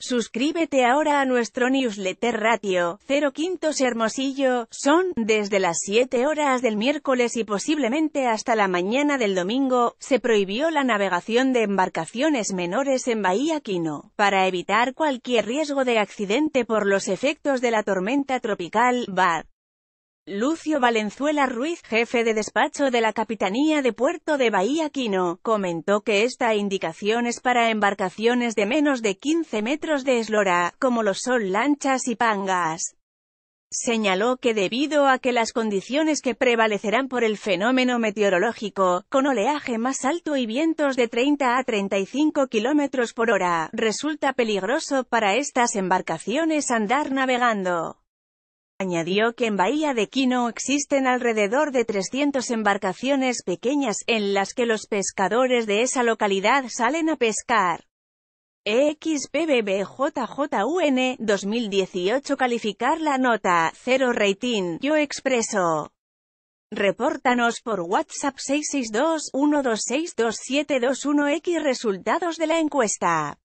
Suscríbete ahora a nuestro newsletter Ratio 0 Quintos Hermosillo, son, desde las 7 horas del miércoles y posiblemente hasta la mañana del domingo, se prohibió la navegación de embarcaciones menores en Bahía Quino, para evitar cualquier riesgo de accidente por los efectos de la tormenta tropical, BAD. Lucio Valenzuela Ruiz, jefe de despacho de la Capitanía de Puerto de Bahía Quino, comentó que esta indicación es para embarcaciones de menos de 15 metros de eslora, como lo son lanchas y pangas. Señaló que debido a que las condiciones que prevalecerán por el fenómeno meteorológico, con oleaje más alto y vientos de 30 a 35 kilómetros por hora, resulta peligroso para estas embarcaciones andar navegando. Añadió que en Bahía de Quino existen alrededor de 300 embarcaciones pequeñas, en las que los pescadores de esa localidad salen a pescar. EXPBBJJUN 2018 calificar la nota, 0 rating, yo expreso. Repórtanos por WhatsApp 662-1262721X resultados de la encuesta.